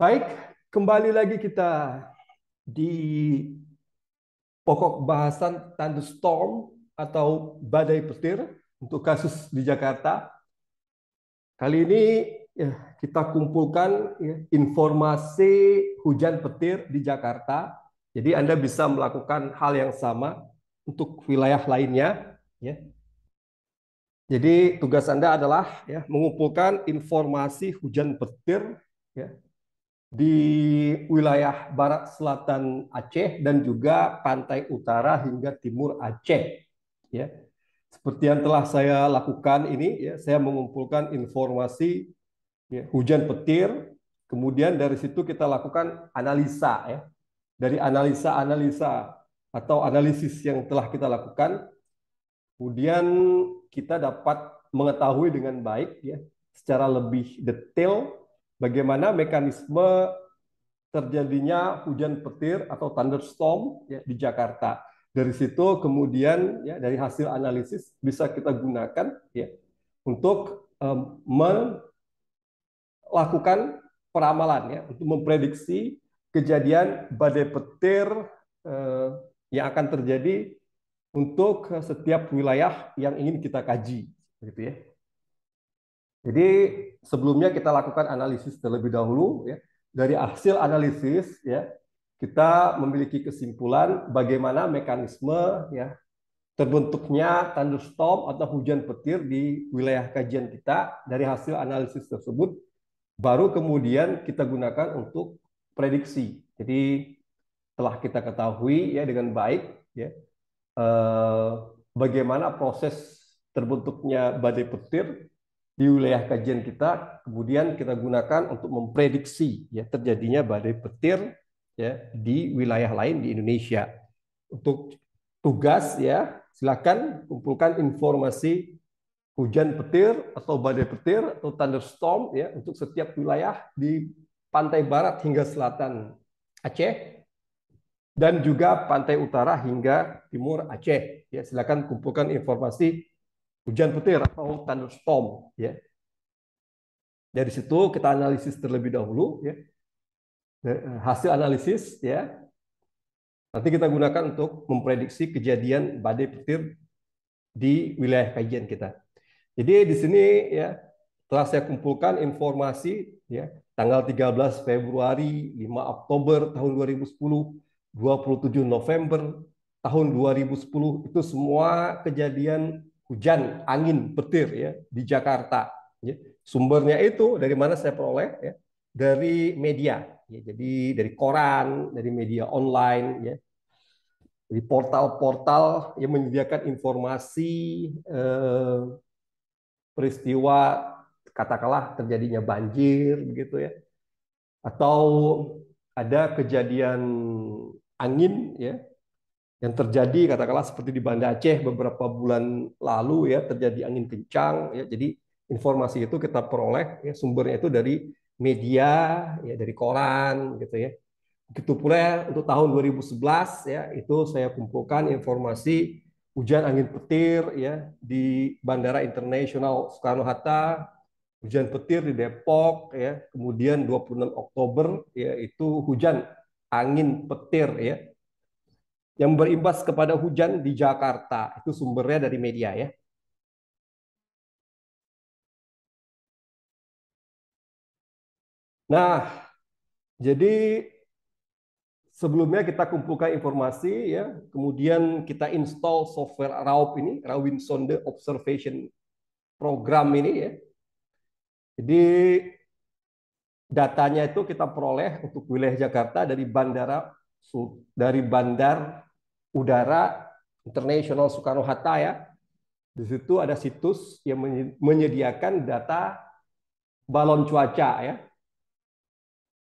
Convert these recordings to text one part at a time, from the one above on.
Baik, kembali lagi kita di pokok bahasan Storm atau badai petir untuk kasus di Jakarta. Kali ini ya, kita kumpulkan ya, informasi hujan petir di Jakarta. Jadi Anda bisa melakukan hal yang sama untuk wilayah lainnya. Ya. Jadi tugas Anda adalah ya, mengumpulkan informasi hujan petir ya, di wilayah barat selatan Aceh dan juga pantai utara hingga timur Aceh. Ya, seperti yang telah saya lakukan ini, ya, saya mengumpulkan informasi ya, hujan petir. Kemudian dari situ kita lakukan analisa ya, dari analisa-analisa atau analisis yang telah kita lakukan. Kemudian kita dapat mengetahui dengan baik ya secara lebih detail bagaimana mekanisme terjadinya hujan petir atau thunderstorm ya, di Jakarta. Dari situ kemudian ya, dari hasil analisis bisa kita gunakan ya, untuk um, melakukan peramalan ya, untuk memprediksi kejadian badai petir uh, yang akan terjadi untuk setiap wilayah yang ingin kita kaji, gitu ya. Jadi sebelumnya kita lakukan analisis terlebih dahulu ya. Dari hasil analisis ya kita memiliki kesimpulan bagaimana mekanisme ya terbentuknya thunderstorm atau hujan petir di wilayah kajian kita dari hasil analisis tersebut baru kemudian kita gunakan untuk prediksi. Jadi telah kita ketahui ya dengan baik ya eh, bagaimana proses terbentuknya badai petir di wilayah kajian kita, kemudian kita gunakan untuk memprediksi ya terjadinya badai petir ya di wilayah lain di Indonesia. Untuk tugas ya silakan kumpulkan informasi hujan petir atau badai petir atau thunderstorm ya untuk setiap wilayah di pantai barat hingga selatan Aceh dan juga pantai utara hingga timur Aceh. Ya, silakan kumpulkan informasi hujan petir atau thunderstorm ya. Dari situ kita analisis terlebih dahulu ya. Nah, hasil analisis ya. Nanti kita gunakan untuk memprediksi kejadian badai petir di wilayah kajian kita. Jadi di sini ya telah saya kumpulkan informasi ya tanggal 13 Februari, 5 Oktober tahun 2010, 27 November tahun 2010 itu semua kejadian hujan, angin, petir ya di Jakarta. Ya. Sumbernya itu dari mana saya peroleh? Ya. Dari media. Ya. Jadi dari koran, dari media online. Ya. portal-portal yang menyediakan informasi eh, peristiwa katakanlah terjadinya banjir begitu ya atau ada kejadian angin ya yang terjadi katakanlah seperti di Banda Aceh beberapa bulan lalu ya terjadi angin kencang ya jadi informasi itu kita peroleh ya, sumbernya itu dari media ya dari koran gitu ya begitu pula untuk tahun 2011 ya itu saya kumpulkan informasi hujan angin petir ya di Bandara Internasional Soekarno Hatta hujan petir di Depok ya kemudian 26 Oktober ya itu hujan angin petir ya yang berimbas kepada hujan di Jakarta. Itu sumbernya dari media ya. Nah, jadi sebelumnya kita kumpulkan informasi ya, kemudian kita install software RAUP ini, Rawin Sonde Observation Program ini ya. Jadi datanya itu kita peroleh untuk wilayah Jakarta dari bandara dari bandar udara Internasional Soekarno Hatta ya. Di situ ada situs yang menyediakan data balon cuaca ya.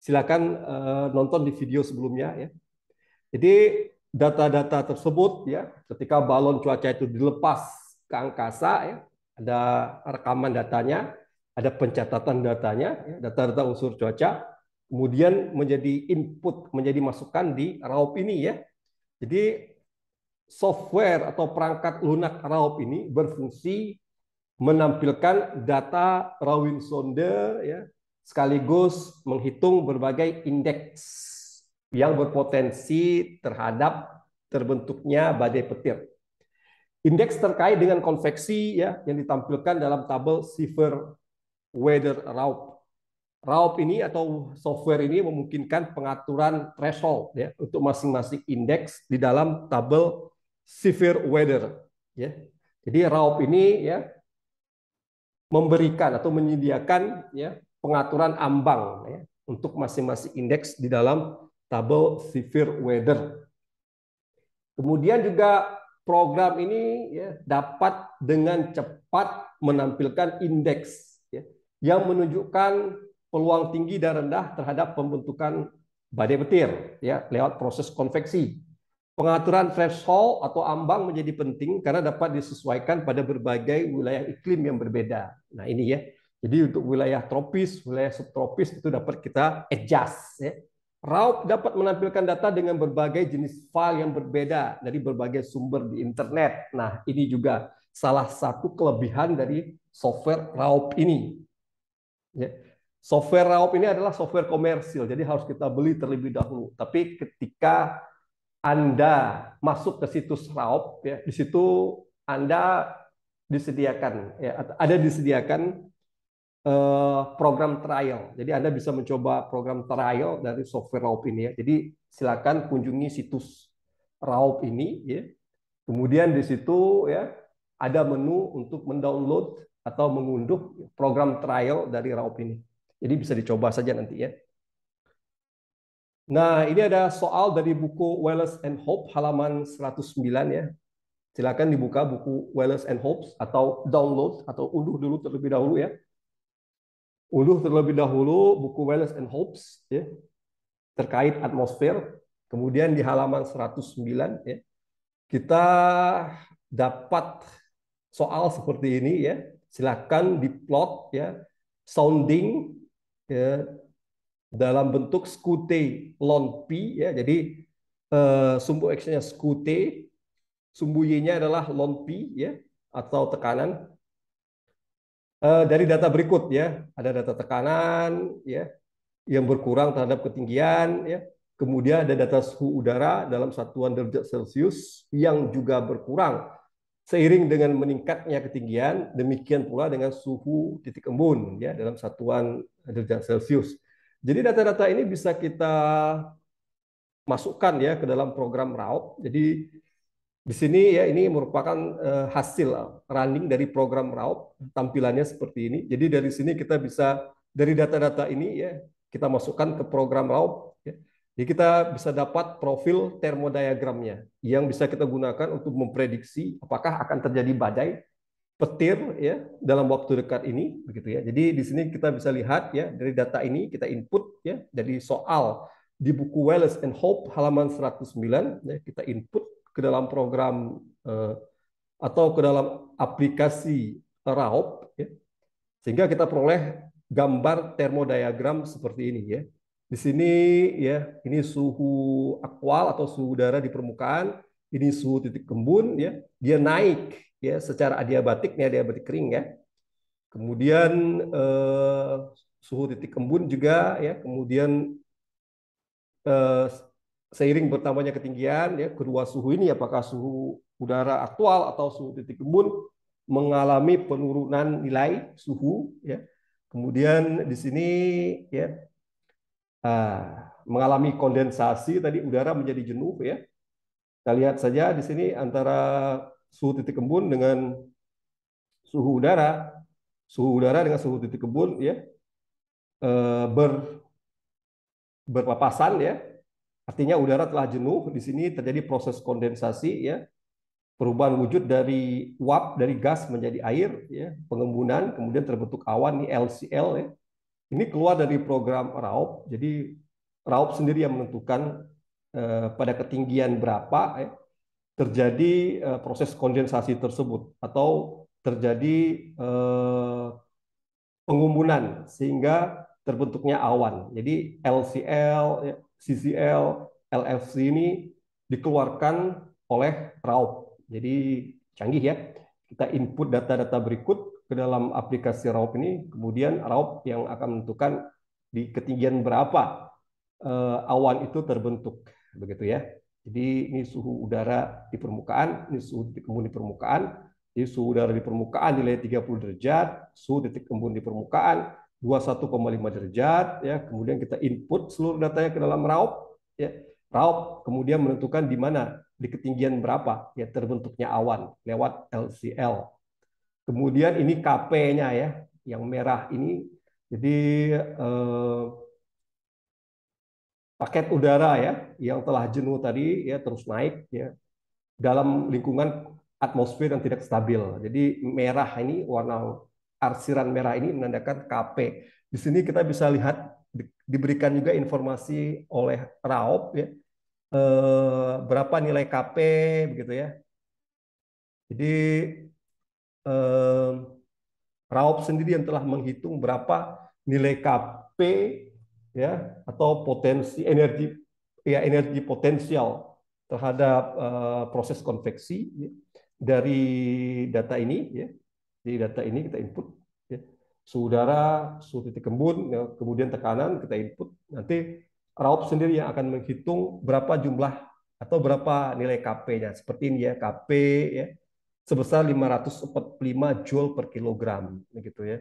Silakan uh, nonton di video sebelumnya ya. Jadi data-data tersebut ya, ketika balon cuaca itu dilepas ke angkasa ya, ada rekaman datanya, ada pencatatan datanya, ya, data-data unsur cuaca, kemudian menjadi input, menjadi masukan di RAUP ini ya. Jadi software atau perangkat lunak Raup ini berfungsi menampilkan data Rawin sonde ya, sekaligus menghitung berbagai indeks yang berpotensi terhadap terbentuknya badai petir. Indeks terkait dengan konveksi ya yang ditampilkan dalam tabel Siever Weather Raup. Raup ini atau software ini memungkinkan pengaturan threshold ya untuk masing-masing indeks di dalam tabel severe weather. Ya. Jadi Raup ini ya memberikan atau menyediakan ya pengaturan ambang ya, untuk masing-masing indeks di dalam tabel severe weather. Kemudian juga program ini ya, dapat dengan cepat menampilkan indeks ya, yang menunjukkan peluang tinggi dan rendah terhadap pembentukan badai petir ya lewat proses konveksi Pengaturan threshold atau ambang menjadi penting karena dapat disesuaikan pada berbagai wilayah iklim yang berbeda. Nah ini ya. Jadi untuk wilayah tropis, wilayah subtropis itu dapat kita adjust. Ya. Raup dapat menampilkan data dengan berbagai jenis file yang berbeda dari berbagai sumber di internet. Nah ini juga salah satu kelebihan dari software Raup ini. Ya. Software Raup ini adalah software komersil, jadi harus kita beli terlebih dahulu. Tapi ketika anda masuk ke situs Raup, ya, di situ Anda disediakan, ya, ada disediakan eh, program trial. Jadi Anda bisa mencoba program trial dari software Raup ini. Ya. Jadi silakan kunjungi situs Raup ini. Ya. Kemudian di situ ya ada menu untuk mendownload atau mengunduh program trial dari Raup ini. Jadi bisa dicoba saja nanti ya. Nah, ini ada soal dari buku Wallace and Hope halaman 109 ya. Silakan dibuka buku Wallace and Hope atau download atau unduh dulu terlebih dahulu ya. Unduh terlebih dahulu buku Wallace and Hope ya terkait atmosfer. Kemudian di halaman 109 ya kita dapat soal seperti ini ya. Silakan diplot ya sounding ya, dalam bentuk skute long p ya jadi uh, sumbu x-nya skute sumbu y-nya adalah long p ya atau tekanan Uh, dari data berikut ya ada data tekanan ya yang berkurang terhadap ketinggian ya kemudian ada data suhu udara dalam satuan derajat celcius yang juga berkurang seiring dengan meningkatnya ketinggian, demikian pula dengan suhu titik embun ya dalam satuan derajat Celcius. Jadi data-data ini bisa kita masukkan ya ke dalam program RAUP. Jadi di sini ya ini merupakan eh, hasil running dari program RAUP. Tampilannya seperti ini. Jadi dari sini kita bisa dari data-data ini ya kita masukkan ke program RAUP. Ya, jadi kita bisa dapat profil termodiagramnya yang bisa kita gunakan untuk memprediksi apakah akan terjadi badai petir ya dalam waktu dekat ini begitu ya. Jadi di sini kita bisa lihat ya dari data ini kita input ya dari soal di buku Wallace and Hope halaman 109 ya, kita input ke dalam program eh, atau ke dalam aplikasi RAOP ya. Sehingga kita peroleh gambar termodiagram seperti ini ya. Di sini ya ini suhu akual atau suhu udara di permukaan ini suhu titik kembun ya dia naik ya secara adiabatik nih adiabatik kering ya kemudian eh, suhu titik kembun juga ya kemudian eh, seiring bertambahnya ketinggian ya kedua suhu ini apakah suhu udara aktual atau suhu titik kembun mengalami penurunan nilai suhu ya kemudian di sini ya ah, mengalami kondensasi tadi udara menjadi jenuh ya kita lihat saja di sini antara suhu titik embun dengan suhu udara, suhu udara dengan suhu titik embun ya eh, ber berpapasan ya. Artinya udara telah jenuh, di sini terjadi proses kondensasi ya. Perubahan wujud dari uap dari gas menjadi air ya, pengembunan kemudian terbentuk awan ini LCL ya. Ini keluar dari program RAUP. Jadi RAUP sendiri yang menentukan Eh, pada ketinggian berapa eh, terjadi eh, proses kondensasi tersebut atau terjadi pengumbunan sehingga terbentuknya awan. Jadi LCL, CCL, ya, LFC ini dikeluarkan oleh RAUP. Jadi canggih ya. Kita input data-data berikut ke dalam aplikasi RAUP ini, kemudian RAUP yang akan menentukan di ketinggian berapa awan itu terbentuk begitu ya. Jadi ini suhu udara di permukaan, ini suhu titik embun di permukaan, jadi suhu udara di permukaan nilai 30 derajat, suhu titik embun di permukaan 21,5 derajat ya. Kemudian kita input seluruh datanya ke dalam RAUP ya. RAUP kemudian menentukan di mana di ketinggian berapa ya terbentuknya awan lewat LCL. Kemudian ini KP-nya ya, yang merah ini. Jadi eh, paket udara ya yang telah jenuh tadi ya terus naik ya dalam lingkungan atmosfer yang tidak stabil. Jadi merah ini warna arsiran merah ini menandakan KP. Di sini kita bisa lihat diberikan juga informasi oleh Raop ya eh, berapa nilai KP begitu ya. Jadi eh, Raup sendiri yang telah menghitung berapa nilai KP ya atau potensi energi ya energi potensial terhadap uh, proses konveksi ya. dari data ini ya di data ini kita input ya. suhu udara suhu titik kembun ya. kemudian tekanan kita input nanti Raup sendiri yang akan menghitung berapa jumlah atau berapa nilai KP-nya seperti ini ya KP ya sebesar 545 joule per kilogram gitu ya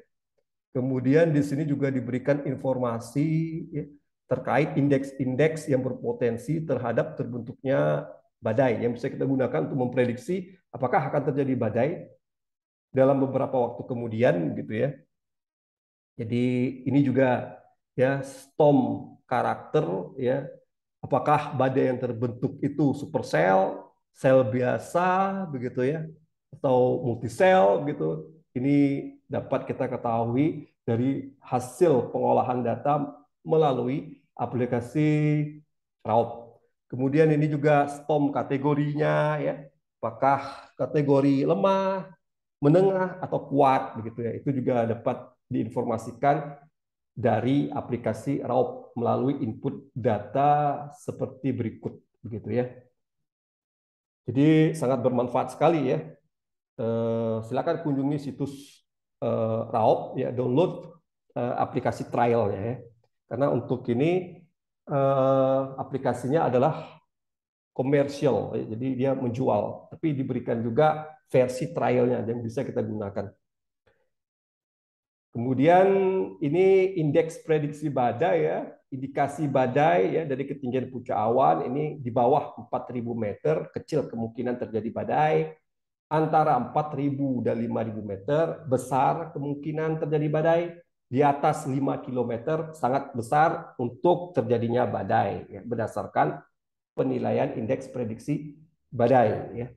Kemudian di sini juga diberikan informasi ya, terkait indeks-indeks yang berpotensi terhadap terbentuknya badai yang bisa kita gunakan untuk memprediksi apakah akan terjadi badai dalam beberapa waktu kemudian gitu ya. Jadi ini juga ya storm karakter ya apakah badai yang terbentuk itu supercell, sel biasa begitu ya atau multisel gitu. Ini dapat kita ketahui dari hasil pengolahan data melalui aplikasi Raup. Kemudian ini juga STOM kategorinya ya. Apakah kategori lemah, menengah atau kuat begitu ya. Itu juga dapat diinformasikan dari aplikasi Raup melalui input data seperti berikut begitu ya. Jadi sangat bermanfaat sekali ya. Eh, silakan kunjungi situs uh, eh, Raop ya download uh, aplikasi trial ya. Karena untuk ini uh, aplikasinya adalah komersial, ya. jadi dia menjual, tapi diberikan juga versi trialnya yang bisa kita gunakan. Kemudian ini indeks prediksi badai ya, indikasi badai ya dari ketinggian puncak awan ini di bawah 4000 meter kecil kemungkinan terjadi badai antara 4.000 dan 5.000 meter besar kemungkinan terjadi badai di atas 5 km sangat besar untuk terjadinya badai ya, berdasarkan penilaian indeks prediksi badai ya.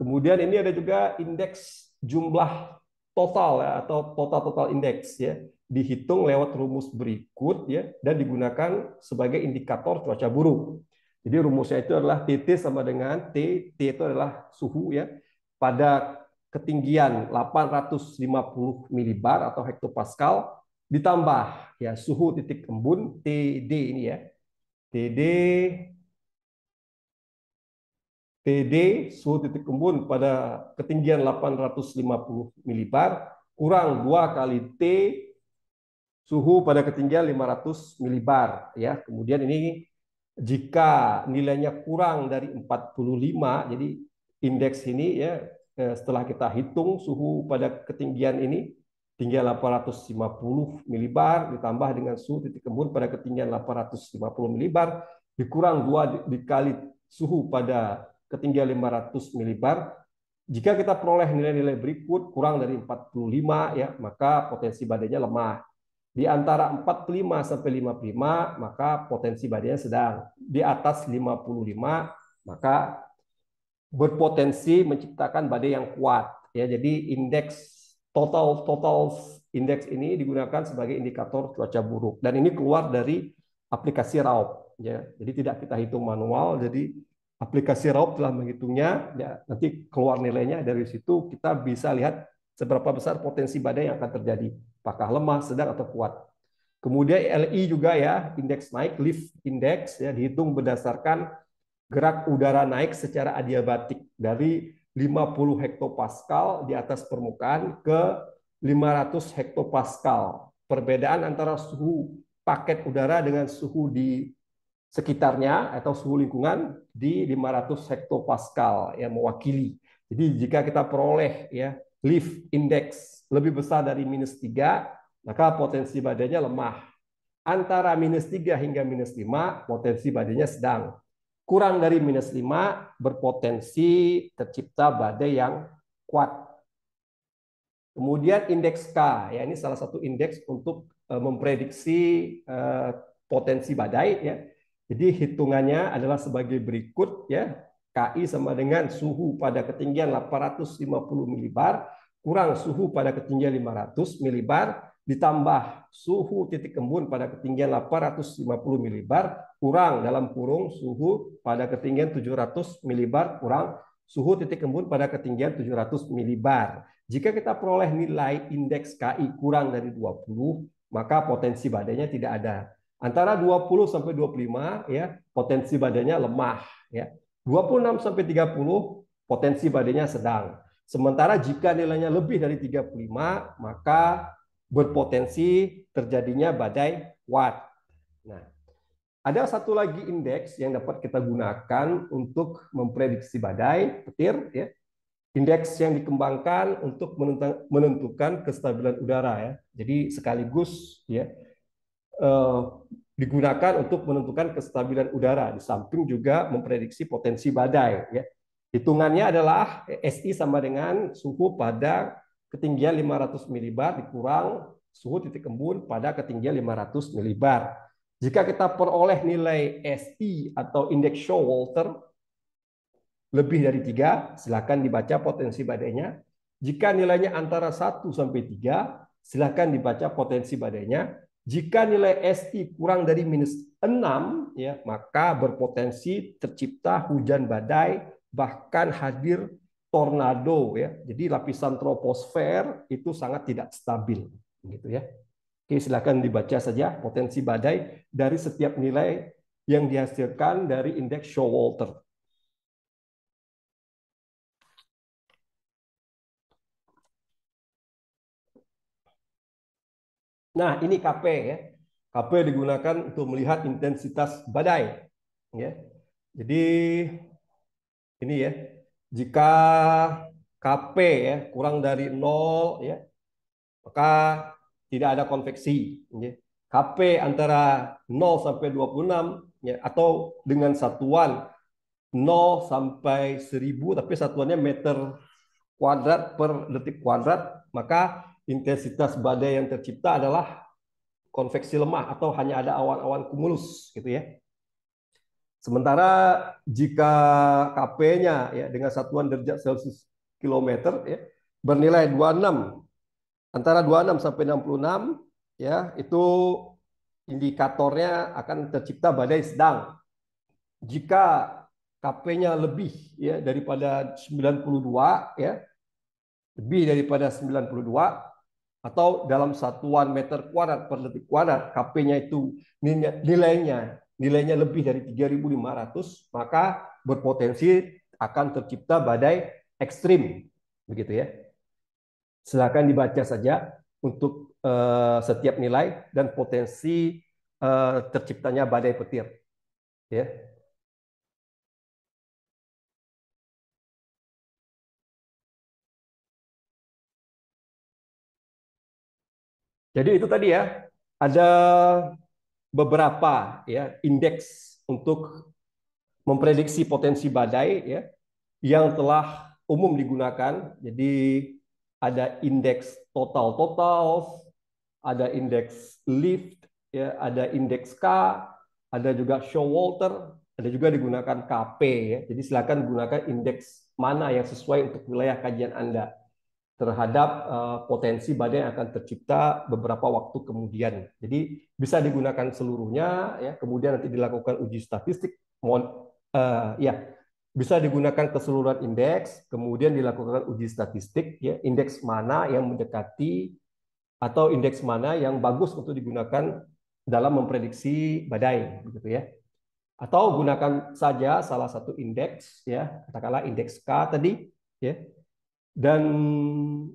Kemudian ini ada juga indeks jumlah total ya, atau total total indeks ya dihitung lewat rumus berikut ya dan digunakan sebagai indikator cuaca buruk. Jadi rumusnya itu adalah TT sama dengan T, T itu adalah suhu ya, pada ketinggian 850 milibar atau hektopascal ditambah ya suhu titik embun TD ini ya. TD TD suhu titik embun pada ketinggian 850 milibar kurang 2 kali T suhu pada ketinggian 500 milibar ya. Kemudian ini jika nilainya kurang dari 45, jadi indeks ini ya eh, setelah kita hitung suhu pada ketinggian ini tinggi 850 milibar ditambah dengan suhu titik embun pada ketinggian 850 milibar dikurang dua dikali suhu pada ketinggian 500 milibar jika kita peroleh nilai-nilai berikut kurang dari 45 ya maka potensi badainya lemah di antara 45 sampai 55 maka potensi badainya sedang. Di atas 55 maka berpotensi menciptakan badai yang kuat. Ya, jadi indeks total total indeks ini digunakan sebagai indikator cuaca buruk dan ini keluar dari aplikasi RAUP ya. Jadi tidak kita hitung manual, jadi aplikasi RAUP telah menghitungnya ya nanti keluar nilainya dari situ kita bisa lihat seberapa besar potensi badai yang akan terjadi apakah lemah, sedang atau kuat. Kemudian LI juga ya, indeks naik, lift index ya dihitung berdasarkan gerak udara naik secara adiabatik dari 50 hektopascal di atas permukaan ke 500 hektopascal. Perbedaan antara suhu paket udara dengan suhu di sekitarnya atau suhu lingkungan di 500 hektopascal yang mewakili. Jadi jika kita peroleh ya lift index lebih besar dari minus 3, maka potensi badannya lemah. Antara minus 3 hingga minus 5, potensi badannya sedang. Kurang dari minus 5, berpotensi tercipta badai yang kuat. Kemudian indeks K, ya ini salah satu indeks untuk eh, memprediksi eh, potensi badai. Ya. Jadi hitungannya adalah sebagai berikut ya KI sama dengan suhu pada ketinggian 850 milibar kurang suhu pada ketinggian 500 milibar ditambah suhu titik embun pada ketinggian 850 milibar kurang dalam kurung suhu pada ketinggian 700 milibar kurang suhu titik embun pada ketinggian 700 milibar. Jika kita peroleh nilai indeks KI kurang dari 20, maka potensi badannya tidak ada. Antara 20 sampai 25 ya potensi badannya lemah ya. 26 sampai 30 potensi badainya sedang. Sementara jika nilainya lebih dari 35, maka berpotensi terjadinya badai kuat. Nah, ada satu lagi indeks yang dapat kita gunakan untuk memprediksi badai, petir, ya. Indeks yang dikembangkan untuk menentukan kestabilan udara ya. Jadi sekaligus ya eh, digunakan untuk menentukan kestabilan udara di samping juga memprediksi potensi badai ya. Hitungannya adalah SI sama dengan suhu pada ketinggian 500 milibar dikurang suhu titik embun pada ketinggian 500 milibar. Jika kita peroleh nilai SI atau indeks Showalter lebih dari tiga, silakan dibaca potensi badainya. Jika nilainya antara 1 sampai 3, silakan dibaca potensi badainya. Jika nilai SI kurang dari minus 6, ya, maka berpotensi tercipta hujan badai, bahkan hadir tornado. Ya. Jadi lapisan troposfer itu sangat tidak stabil. Gitu ya. Oke, silakan dibaca saja potensi badai dari setiap nilai yang dihasilkan dari indeks Showalter. Nah, ini KP ya. KP digunakan untuk melihat intensitas badai. Ya. Jadi ini ya, jika KP ya kurang dari nol ya, maka tidak ada konveksi. Ya. KP antara 0 sampai 26 ya, atau dengan satuan 0 sampai 1000 tapi satuannya meter kuadrat per detik kuadrat maka intensitas badai yang tercipta adalah konveksi lemah atau hanya ada awan-awan kumulus gitu ya. Sementara jika KP-nya ya dengan satuan derajat Celcius kilometer ya bernilai 26 antara 26 sampai 66 ya itu indikatornya akan tercipta badai sedang. Jika KP-nya lebih ya daripada 92 ya lebih daripada 92 atau dalam satuan meter kuadrat per detik kuadrat KP-nya itu nilainya nilainya lebih dari 3.500 maka berpotensi akan tercipta badai ekstrim begitu ya silakan dibaca saja untuk eh, setiap nilai dan potensi eh, terciptanya badai petir ya Jadi itu tadi ya, ada beberapa ya indeks untuk memprediksi potensi badai ya yang telah umum digunakan. Jadi ada indeks total total, ada indeks lift, ya, ada indeks K, ada juga Showalter, ada juga digunakan KP ya. Jadi silakan gunakan indeks mana yang sesuai untuk wilayah kajian Anda terhadap eh, potensi badai yang akan tercipta beberapa waktu kemudian. Jadi bisa digunakan seluruhnya, ya. Kemudian nanti dilakukan uji statistik, mohon, uh, ya bisa digunakan keseluruhan indeks, kemudian dilakukan uji statistik, ya indeks mana yang mendekati atau indeks mana yang bagus untuk digunakan dalam memprediksi badai, begitu ya. Atau gunakan saja salah satu indeks, ya katakanlah indeks K tadi, ya dan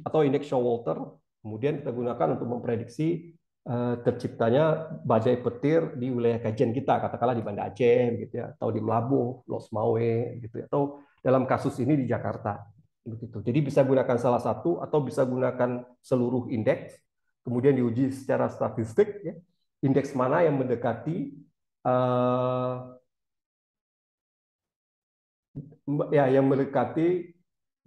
atau indeks Showalter. Kemudian kita gunakan untuk memprediksi eh, terciptanya bajai petir di wilayah kajian kita, katakanlah di Banda Aceh, gitu ya, atau di Melabu, Los Mawe, gitu ya, atau dalam kasus ini di Jakarta, begitu. Jadi bisa gunakan salah satu atau bisa gunakan seluruh indeks, kemudian diuji secara statistik, ya, indeks mana yang mendekati uh, ya yang mendekati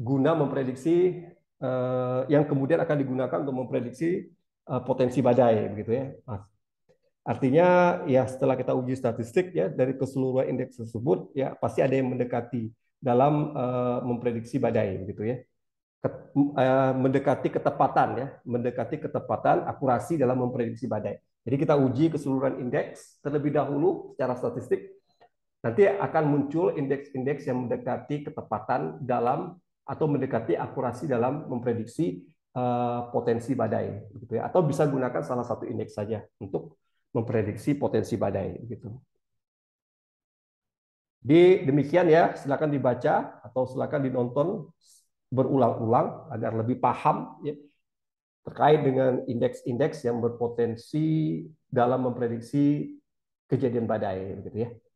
guna memprediksi eh, yang kemudian akan digunakan untuk memprediksi eh, potensi badai begitu ya. artinya ya setelah kita uji statistik ya dari keseluruhan indeks tersebut ya pasti ada yang mendekati dalam eh, memprediksi badai begitu ya. mendekati ketepatan ya, mendekati ketepatan akurasi dalam memprediksi badai. Jadi kita uji keseluruhan indeks terlebih dahulu secara statistik nanti akan muncul indeks-indeks yang mendekati ketepatan dalam atau mendekati akurasi dalam memprediksi eh, potensi badai gitu ya atau bisa gunakan salah satu indeks saja untuk memprediksi potensi badai gitu. Di demikian ya, silakan dibaca atau silakan dinonton berulang-ulang agar lebih paham ya, terkait dengan indeks-indeks yang berpotensi dalam memprediksi kejadian badai gitu ya.